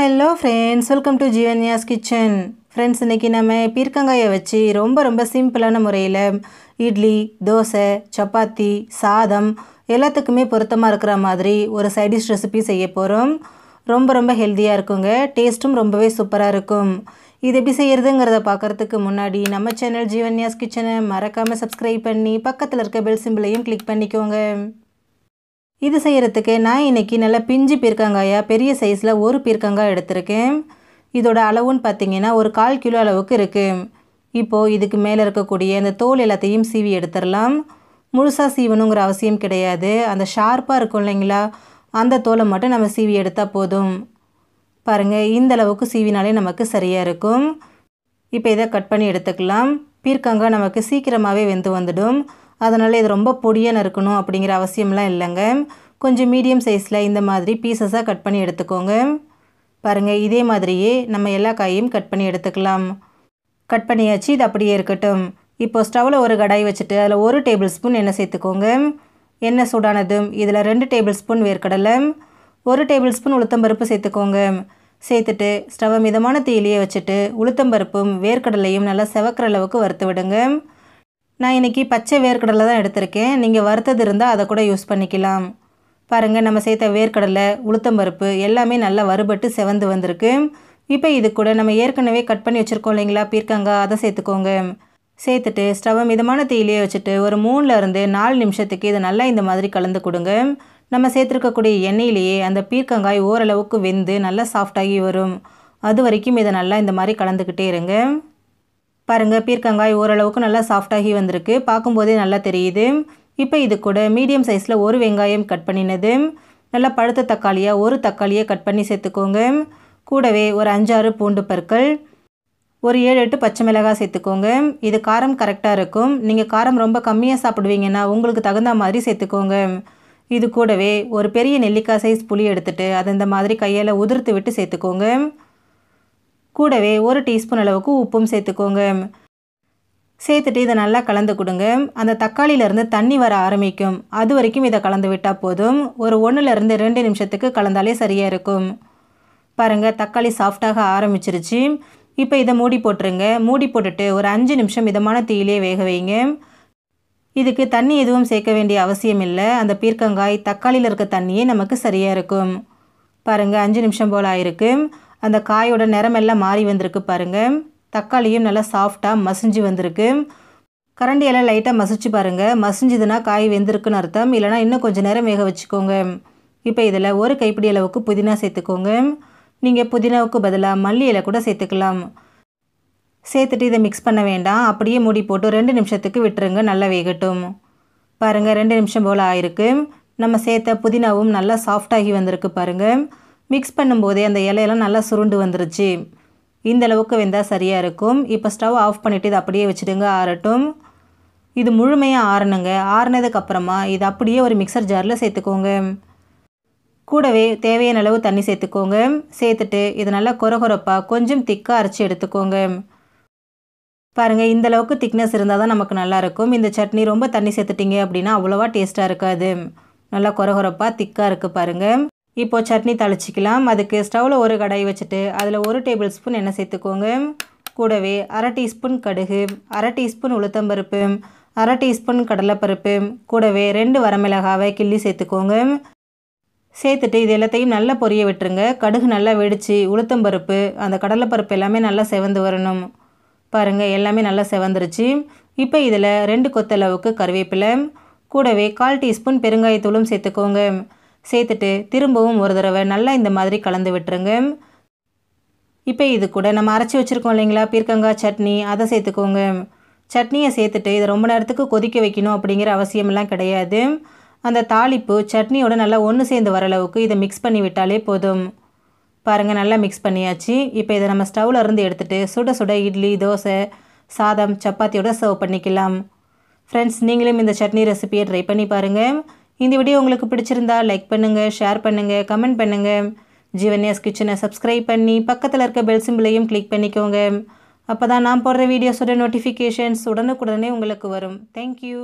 hello friends welcome to Jeevanya's kitchen friends இன்றைக்கி நம்ம பீர்க்கங்காயை வச்சு ரொம்ப ரொம்ப சிம்பிளான முறையில் இட்லி தோசை சப்பாத்தி சாதம் எல்லாத்துக்குமே பொருத்தமாக இருக்கிற மாதிரி ஒரு சைடிஷ் ரெசிபி செய்ய போகிறோம் ரொம்ப ரொம்ப ஹெல்த்தியாக இருக்குங்க டேஸ்ட்டும் ரொம்பவே சூப்பராக இருக்கும் இது எப்படி செய்கிறதுங்கிறத பார்க்குறதுக்கு முன்னாடி நம்ம சேனல் ஜீவன்யாஸ் கிச்சனை மறக்காமல் சப்ஸ்கிரைப் பண்ணி பக்கத்தில் இருக்க பெல் சிம்பிளையும் கிளிக் பண்ணிக்கோங்க இது செய்கிறதுக்கு நான் இன்றைக்கி நல்லா பிஞ்சு பீர்க்கங்காயாக பெரிய சைஸில் ஒரு பீர்க்கங்காய் எடுத்திருக்கேன் இதோட அளவுன்னு பார்த்தீங்கன்னா ஒரு கால் கிலோ அளவுக்கு இருக்குது இப்போது இதுக்கு மேலே இருக்கக்கூடிய அந்த தோல் எல்லாத்தையும் சீவி எடுத்துடலாம் முழுசாக சீவணுங்கிற அவசியம் கிடையாது அந்த ஷார்ப்பாக இருக்கும் இல்லைங்களா அந்த தோலை மட்டும் நம்ம சீவி எடுத்தால் போதும் பாருங்கள் இந்த அளவுக்கு சீவினாலே நமக்கு சரியாக இருக்கும் இப்போ இதை கட் பண்ணி எடுத்துக்கலாம் பீர்க்கங்காய் நமக்கு சீக்கிரமாகவே வெந்து வந்துடும் அதனால் இது ரொம்ப பொடியாக நறுக்கணும் அப்படிங்கிற அவசியம்லாம் இல்லைங்க கொஞ்சம் மீடியம் சைஸில் இந்த மாதிரி பீசஸாக கட் பண்ணி எடுத்துக்கோங்க பாருங்கள் இதே மாதிரியே நம்ம எல்லா காயையும் கட் பண்ணி எடுத்துக்கலாம் கட் பண்ணியாச்சு இது அப்படியே இருக்கட்டும் இப்போ ஸ்டவ்வில் ஒரு கடாய் வச்சுட்டு அதில் ஒரு டேபிள் ஸ்பூன் எண்ணெய் சேர்த்துக்கோங்க எண்ணெய் சூடானதும் இதில் ரெண்டு டேபிள் ஸ்பூன் வேர்க்கடலை ஒரு டேபிள் ஸ்பூன் உளுத்தம்பருப்பு சேர்த்துக்கோங்க சேர்த்துட்டு ஸ்டவ்வை மிதமான தீயிலேயே வச்சுட்டு உளுத்தம்பருப்பும் வேர்க்கடலையும் நல்லா செவக்கிற அளவுக்கு வறுத்து விடுங்க நான் இன்றைக்கி பச்சை வேர்க்கடலை தான் எடுத்திருக்கேன் நீங்கள் வறுத்தது இருந்தால் அதை கூட யூஸ் பண்ணிக்கலாம் பாருங்கள் நம்ம சேர்த்த வேர்க்கடலை உளுத்தம்பருப்பு எல்லாமே நல்லா வறுபட்டு செவந்து வந்திருக்கு இப்போ இது கூட நம்ம ஏற்கனவே கட் பண்ணி வச்சுருக்கோம் இல்லைங்களா பீர்க்கங்காய் அதை சேர்த்துக்கோங்க சேர்த்துட்டு ஸ்டவ் மிதமான தீயிலே வச்சுட்டு ஒரு மூணுலேருந்து நாலு நிமிஷத்துக்கு இதை நல்லா இந்த மாதிரி கலந்து கொடுங்க நம்ம சேர்த்துருக்கக்கூடிய எண்ணெயிலேயே அந்த பீர்க்கங்காய் ஓரளவுக்கு வெந்து நல்லா சாஃப்டாகி வரும் அது வரைக்கும் இதை நல்லா இந்த மாதிரி கலந்துக்கிட்டே இருங்க பாருங்கள் பீர்க்கங்காய் ஓரளவுக்கு நல்லா சாஃப்டாகி வந்திருக்கு பார்க்கும்போதே நல்லா தெரியுது இப்போ இது கூட மீடியம் சைஸில் ஒரு வெங்காயம் கட் பண்ணினது நல்லா பழுத்த தக்காளியாக ஒரு தக்காளியை கட் பண்ணி சேர்த்துக்கோங்க கூடவே ஒரு அஞ்சாறு பூண்டு பற்கள் ஒரு ஏழு எட்டு பச்சை மிளகாய் சேர்த்துக்கோங்க இது காரம் கரெக்டாக இருக்கும் நீங்கள் காரம் ரொம்ப கம்மியாக சாப்பிடுவீங்கன்னா உங்களுக்கு தகுந்த மாதிரி சேர்த்துக்கோங்க இது கூடவே ஒரு பெரிய நெல்லிக்காய் சைஸ் புளி எடுத்துகிட்டு அதை இந்த மாதிரி கையால் உதிர்த்து விட்டு சேர்த்துக்கோங்க கூடவே ஒரு டீஸ்பூன் அளவுக்கு உப்பும் சேர்த்துக்கோங்க சேர்த்துட்டு இதை நல்லா கலந்து கொடுங்க அந்த தக்காளியிலேருந்து தண்ணி வர ஆரம்பிக்கும் அது வரைக்கும் இதை கலந்து விட்டால் போதும் ஒரு ஒன்றுலேருந்து ரெண்டு நிமிஷத்துக்கு கலந்தாலே சரியாக இருக்கும் பாருங்கள் தக்காளி சாஃப்டாக ஆரம்பிச்சிருச்சு இப்போ இதை மூடி போட்டுருங்க மூடி போட்டுட்டு ஒரு அஞ்சு நிமிஷம் மிதமான தீயிலே வேக வைங்க இதுக்கு தண்ணி எதுவும் சேர்க்க வேண்டிய அவசியம் இல்லை அந்த பீர்க்கங்காய் தக்காளியில் இருக்க தண்ணியே நமக்கு சரியாக இருக்கும் பாருங்கள் அஞ்சு நிமிஷம் போல் ஆயிருக்கு அந்த காயோட நிறமெல்லாம் மாறி வந்திருக்கு பாருங்கள் தக்காளியும் நல்லா சாஃப்டாக மசிஞ்சு வந்திருக்கு கரண்டியெல்லாம் லைட்டாக மசிச்சு பாருங்கள் மசிஞ்சுதுன்னா காய் வெந்திருக்குன்னு அர்த்தம் இல்லைனா இன்னும் கொஞ்சம் நேரம் வேக வச்சுக்கோங்க இப்போ இதில் ஒரு கைப்பிடி அளவுக்கு புதினா சேர்த்துக்கோங்க நீங்கள் புதினாவுக்கு பதிலாக மல்லி இலை கூட சேர்த்துக்கலாம் சேர்த்துட்டு இதை மிக்ஸ் பண்ண வேண்டாம் அப்படியே மூடி போட்டு ரெண்டு நிமிஷத்துக்கு விட்டுருங்க நல்லா வேகட்டும் பாருங்கள் ரெண்டு நிமிஷம் போல் ஆயிருக்கு நம்ம சேர்த்த புதினாவும் நல்லா சாஃப்டாகி வந்திருக்கு பாருங்கள் மிக்ஸ் பண்ணும்போதே அந்த இலையெல்லாம் நல்லா சுருண்டு வந்துருச்சு இந்த அளவுக்கு வெந்தால் சரியாக இருக்கும் இப்போ ஸ்டவ் ஆஃப் பண்ணிவிட்டு இது அப்படியே வச்சுடுங்க ஆறட்டும் இது முழுமையாக ஆறணுங்க ஆறினதுக்கப்புறமா இது அப்படியே ஒரு மிக்சர் ஜாரில் சேர்த்துக்கோங்க கூடவே தேவையான அளவு தண்ணி சேர்த்துக்கோங்க சேர்த்துட்டு இதை நல்லா கொரகொரப்பாக கொஞ்சம் திக்காக அரைச்சி எடுத்துக்கோங்க பாருங்கள் இந்தளவுக்கு திக்னஸ் இருந்தால் தான் நமக்கு நல்லாயிருக்கும் இந்த சட்னி ரொம்ப தண்ணி சேர்த்துட்டிங்க அப்படின்னா அவ்வளோவா டேஸ்ட்டாக இருக்காது நல்லா கொரகொரப்பாக திக்காக இருக்குது பாருங்கள் இப்போது சட்னி தாளிச்சிக்கலாம் அதுக்கு ஸ்டவ்வில் ஒரு கடாய் வச்சுட்டு அதில் ஒரு டேபிள் ஸ்பூன் எண்ணெய் சேர்த்துக்கோங்க கூடவே அரை டீஸ்பூன் கடுகு அரை டீஸ்பூன் உளுத்தம்பருப்பு அரை டீஸ்பூன் கடலைப்பருப்பு கூடவே ரெண்டு வரமிளகாவை கிள்ளி சேர்த்துக்கோங்க சேர்த்துட்டு இது எல்லாத்தையும் நல்லா பொரிய விட்டுருங்க கடுகு நல்லா வெடித்து உளுத்தம்பருப்பு அந்த கடலைப்பருப்பு எல்லாமே நல்லா செவந்து வரணும் பாருங்கள் எல்லாமே நல்லா செவந்துருச்சு இப்போ இதில் ரெண்டு கொத்தளவுக்கு கருவேப்பிலை கூடவே கால் டீஸ்பூன் பெருங்காயத்தூளும் சேர்த்துக்கோங்க சேர்த்துட்டு திரும்பவும் ஒரு தடவை நல்லா இந்த மாதிரி கலந்து விட்டுருங்க இப்போ இது கூட நம்ம அரைச்சி வச்சுருக்கோம் இல்லைங்களா பீர்க்கங்காய் சட்னி அதை சேர்த்துக்கோங்க சட்னியை சேர்த்துட்டு இதை ரொம்ப நேரத்துக்கு கொதிக்க வைக்கணும் அப்படிங்கிற அவசியமெல்லாம் கிடையாது அந்த தாளிப்பு சட்னியோட நல்லா ஒன்று சேர்ந்து வர அளவுக்கு இதை மிக்ஸ் பண்ணி விட்டாலே போதும் பாருங்கள் நல்லா மிக்ஸ் பண்ணியாச்சு இப்போ இதை நம்ம ஸ்டவ்வில் இருந்து எடுத்துகிட்டு சுட சுட இட்லி தோசை சாதம் சப்பாத்தியோட சர்வ் பண்ணிக்கலாம் ஃப்ரெண்ட்ஸ் நீங்களும் இந்த சட்னி ரெசிபியை ட்ரை பண்ணி பாருங்கள் இந்த வீடியோ உங்களுக்கு பிடிச்சிருந்தா லைக் பண்ணுங்கள் ஷேர் பண்ணுங்கள் கமெண்ட் பண்ணுங்கள் ஜீவன்யாஸ் கிச்சனை சப்ஸ்கிரைப் பண்ணி பக்கத்தில் இருக்க பெல் சிம்பிளையும் கிளிக் பண்ணிக்கோங்க அப்போ தான் நான் போடுற வீடியோஸோட நோட்டிஃபிகேஷன்ஸ் உடனுக்குடனே உங்களுக்கு வரும் தேங்க்யூ